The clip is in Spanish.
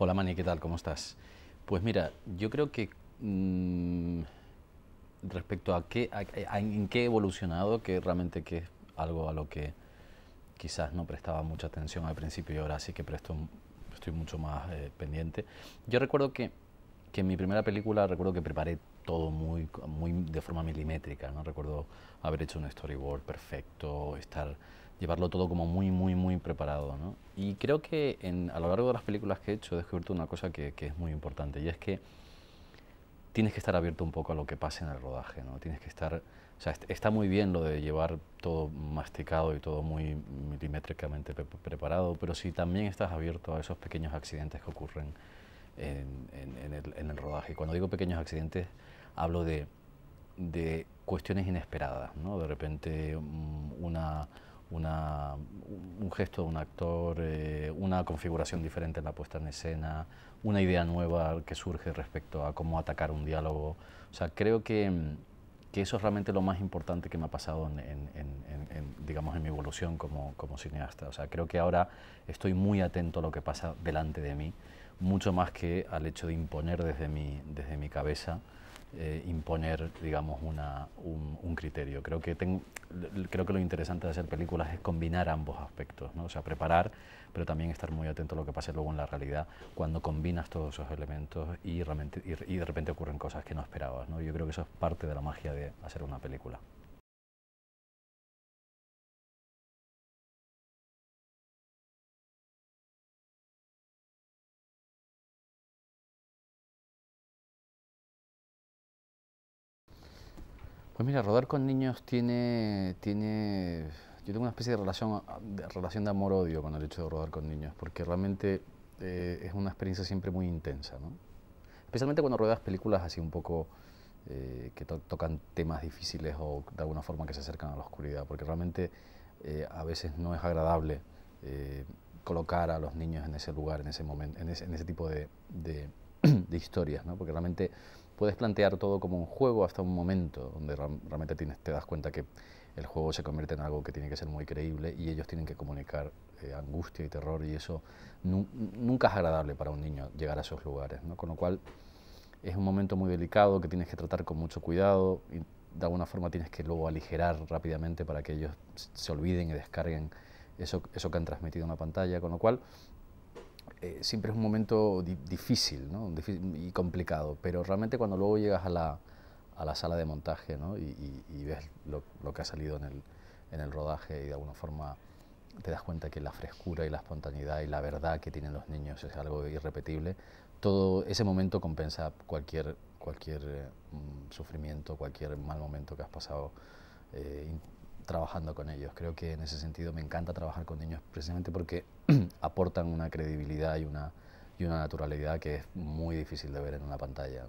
Hola Mani, ¿qué tal? ¿Cómo estás? Pues mira, yo creo que mm, respecto a, qué, en qué he evolucionado, que realmente que es algo a lo que quizás no prestaba mucha atención al principio y ahora sí que presto, estoy mucho más eh, pendiente. Yo recuerdo que, que, en mi primera película, recuerdo que preparé todo muy, muy de forma milimétrica, ¿no? Recuerdo haber hecho un storyboard perfecto, estar llevarlo todo como muy, muy, muy preparado. ¿no? Y creo que en, a lo largo de las películas que he hecho he descubierto una cosa que, es muy importante y es que tienes que estar abierto un poco a lo que pase en el rodaje. ¿no? Tienes que estar, o sea, está muy bien lo de llevar todo masticado y todo muy milimétricamente preparado, pero si también estás abierto a esos pequeños accidentes que ocurren en, el, rodaje. Y cuando digo pequeños accidentes, hablo de, de cuestiones inesperadas. ¿no? De repente mm, una una, un gesto de un actor, eh, una configuración diferente en la puesta en escena, una idea nueva que surge respecto a cómo atacar un diálogo. sea, creo que, eso es realmente lo más importante que me ha pasado en, mi evolución como, cineasta. O sea, creo que ahora estoy muy atento a lo que pasa delante de mí, mucho más que al hecho de imponer desde mi cabeza eh, imponer, digamos, una, un, criterio. Creo que, tengo, creo que lo interesante de hacer películas es combinar ambos aspectos, ¿no? o sea, preparar, pero también estar muy atento a lo que pase luego en la realidad, cuando combinas todos esos elementos y, realmente, y, de repente ocurren cosas que no esperabas. Yo creo que eso es parte de la magia de hacer una película. Pues mira, rodar con niños tiene, tiene, yo tengo una especie de relación de, relación de amor-odio con el hecho de rodar con niños, porque realmente eh, es una experiencia siempre muy intensa, ¿no? Especialmente cuando ruedas películas así un poco eh, que tocan temas difíciles o de alguna forma que se acercan a la oscuridad, porque realmente eh, a veces no es agradable colocar a los niños en ese lugar, en ese momento, en ese, tipo de, de, historias, ¿no? Porque realmente puedes plantear todo como un juego hasta un momento donde realmente te das cuenta que el juego se convierte en algo que tiene que ser muy creíble y ellos tienen que comunicar eh, angustia y terror y eso nunca es agradable para un niño llegar a esos lugares, con lo cual es un momento muy delicado que tienes que tratar con mucho cuidado y de alguna forma tienes que luego aligerar rápidamente para que ellos se olviden y descarguen eso, eso que han transmitido en la pantalla, con lo cual eh, siempre es un momento difícil, y complicado, pero realmente cuando luego llegas a la, sala de montaje y, ves lo, que ha salido en el, rodaje y de alguna forma te das cuenta que la frescura y la espontaneidad y la verdad que tienen los niños es algo irrepetible, todo ese momento compensa cualquier, cualquier eh, mm, sufrimiento, cualquier mal momento que has pasado eh, trabajando con ellos. Creo que en ese sentido me encanta trabajar con niños precisamente porque aportan una credibilidad y una, y una naturalidad que es muy difícil de ver en una pantalla.